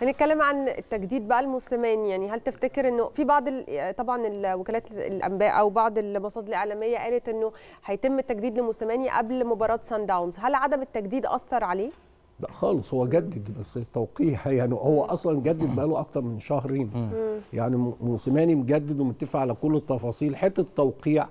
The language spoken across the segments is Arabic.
هنتكلم عن التجديد بقى المسلمين يعني هل تفتكر انه في بعض طبعا وكالات الانباء او بعض المصادر الاعلاميه قالت انه هيتم التجديد لموسيماني قبل مباراه سان داونز هل عدم التجديد اثر عليه لا خالص هو جدد بس التوقيع يعني هو اصلا جدد بقاله اكتر من شهرين يعني موسيماني مجدد ومتفق على كل التفاصيل حته التوقيع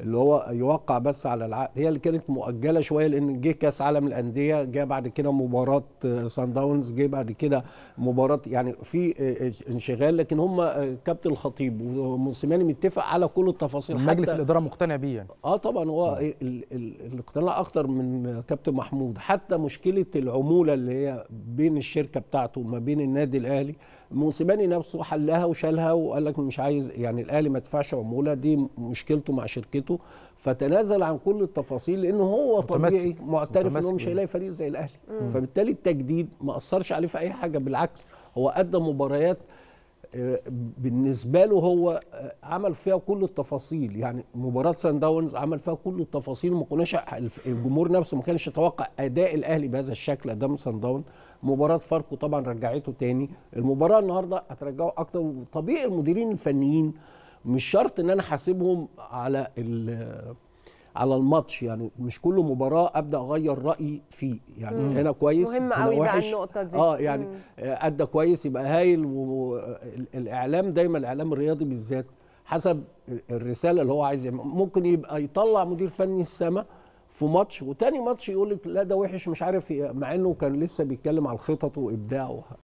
اللي هو يوقع بس على العقد هي اللي كانت مؤجله شويه لان جه كاس عالم الانديه جه بعد كده مباراه سان آه، داونز جه بعد كده مباراه يعني في آه، آه، انشغال لكن هم كابتن الخطيب وموسيماني متفق على كل التفاصيل مجلس حتى الاداره مقتنع بيه يعني اه طبعا هو الاقتناع اكتر من كابتن محمود حتى مشكله العموله اللي هي بين الشركه بتاعته وما بين النادي الاهلي موسيماني نفسه حلها وشالها وقال لك مش عايز يعني الاهلي ما يدفعش عموله دي مشكلته مع شركته فتنازل عن كل التفاصيل لان هو متمسك. طبيعي معترف انه مش هيلاقي فريق زي الاهلي فبالتالي التجديد ما اثرش عليه في اي حاجه بالعكس هو ادى مباريات بالنسبه له هو آه، عمل فيها كل التفاصيل يعني مباراه سان داونز عمل فيها كل التفاصيل ما كناش الجمهور نفسه ما كانش يتوقع اداء الاهلي بهذا الشكل قدام سان داونز مباراه فاركو طبعا رجعته تاني المباراه النهارده هترجعه اكتر وطبيعي المديرين الفنيين مش شرط ان انا حاسبهم على على الماتش يعني مش كل مباراه ابدا اغير رايي فيه يعني مم. هنا كويس مهم قوي بقى النقطه دي اه يعني مم. ادى كويس يبقى هايل والاعلام دايما الاعلام الرياضي بالذات حسب الرساله اللي هو عايز ممكن يبقى يطلع مدير فني السما في ماتش وتاني ماتش يقول لك لا ده وحش مش عارف مع انه كان لسه بيتكلم على الخطط وابداعه